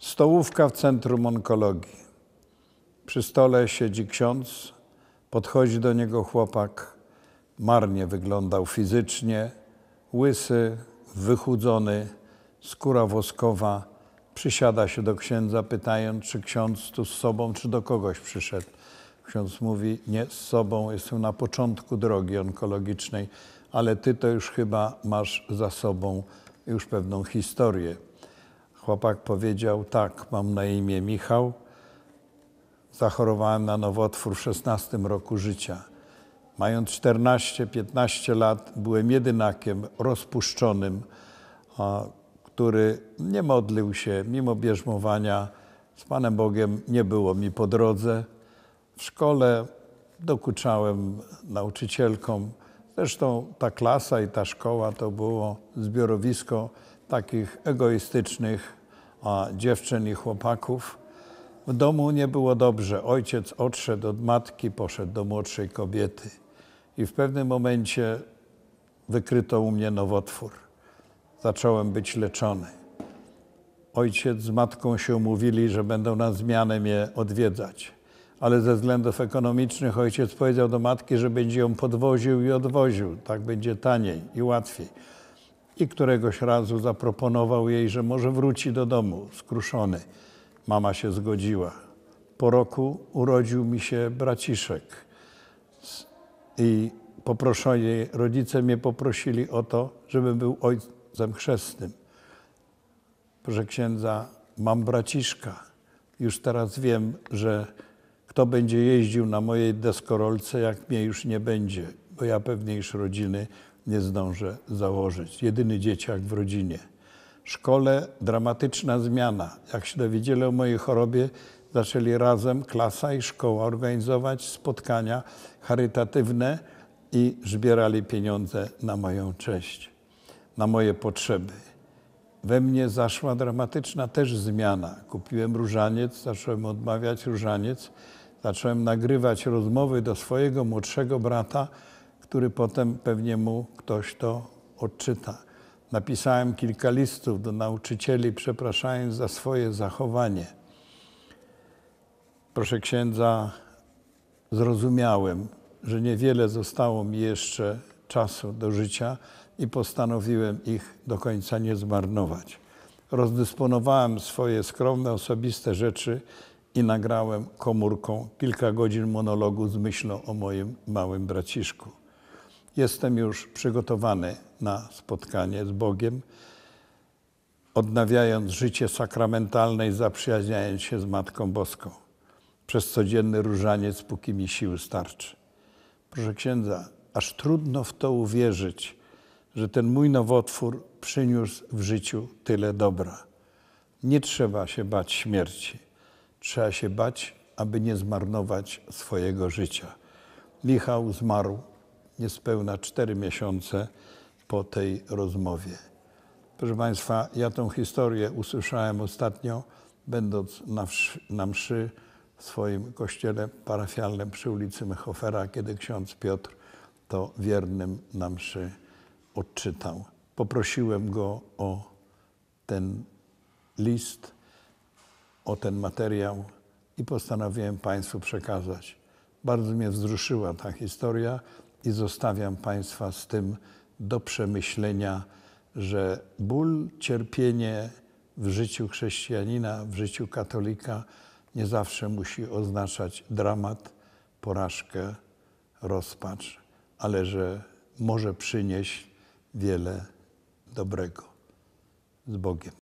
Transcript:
Stołówka w Centrum Onkologii. Przy stole siedzi ksiądz, podchodzi do niego chłopak. Marnie wyglądał fizycznie, łysy, wychudzony, skóra woskowa. Przysiada się do księdza, pytając, czy ksiądz tu z sobą, czy do kogoś przyszedł. Ksiądz mówi, nie z sobą, jestem na początku drogi onkologicznej, ale ty to już chyba masz za sobą już pewną historię. Chłopak powiedział: Tak, mam na imię Michał. Zachorowałem na nowotwór w 16 roku życia. Mając 14-15 lat, byłem jedynakiem rozpuszczonym, który nie modlił się, mimo bierzmowania z Panem Bogiem nie było mi po drodze. W szkole dokuczałem nauczycielkom, Zresztą ta klasa i ta szkoła to było zbiorowisko takich egoistycznych a, dziewczyn i chłopaków. W domu nie było dobrze. Ojciec odszedł od matki, poszedł do młodszej kobiety. I w pewnym momencie wykryto u mnie nowotwór. Zacząłem być leczony. Ojciec z matką się umówili, że będą na zmianę mnie odwiedzać ale ze względów ekonomicznych ojciec powiedział do matki, że będzie ją podwoził i odwoził, tak będzie taniej i łatwiej. I któregoś razu zaproponował jej, że może wróci do domu skruszony. Mama się zgodziła. Po roku urodził mi się braciszek. I poproszenie rodzice mnie poprosili o to, żebym był ojcem chrzestnym. Proszę księdza, mam braciszka. Już teraz wiem, że kto będzie jeździł na mojej deskorolce, jak mnie już nie będzie, bo ja pewniejszej rodziny nie zdążę założyć. Jedyny dzieciak w rodzinie. Szkole dramatyczna zmiana. Jak się dowiedzieli o mojej chorobie, zaczęli razem klasa i szkoła organizować spotkania charytatywne i zbierali pieniądze na moją cześć, na moje potrzeby. We mnie zaszła dramatyczna też zmiana. Kupiłem różaniec, zacząłem odmawiać różaniec zacząłem nagrywać rozmowy do swojego młodszego brata, który potem pewnie mu ktoś to odczyta. Napisałem kilka listów do nauczycieli, przepraszając za swoje zachowanie. Proszę księdza, zrozumiałem, że niewiele zostało mi jeszcze czasu do życia i postanowiłem ich do końca nie zmarnować. Rozdysponowałem swoje skromne, osobiste rzeczy i nagrałem komórką kilka godzin monologu z myślą o moim małym braciszku. Jestem już przygotowany na spotkanie z Bogiem, odnawiając życie sakramentalne i zaprzyjaźniając się z Matką Boską. Przez codzienny różaniec, póki mi siły starczy. Proszę księdza, aż trudno w to uwierzyć, że ten mój nowotwór przyniósł w życiu tyle dobra. Nie trzeba się bać śmierci Trzeba się bać, aby nie zmarnować swojego życia. Michał zmarł niespełna cztery miesiące po tej rozmowie. Proszę Państwa, ja tą historię usłyszałem ostatnio, będąc na, wszy, na mszy w swoim kościele parafialnym przy ulicy Mechofera, kiedy ksiądz Piotr to wiernym na mszy odczytał. Poprosiłem go o ten list o ten materiał i postanowiłem Państwu przekazać. Bardzo mnie wzruszyła ta historia i zostawiam Państwa z tym do przemyślenia, że ból, cierpienie w życiu chrześcijanina, w życiu katolika nie zawsze musi oznaczać dramat, porażkę, rozpacz, ale że może przynieść wiele dobrego. Z Bogiem.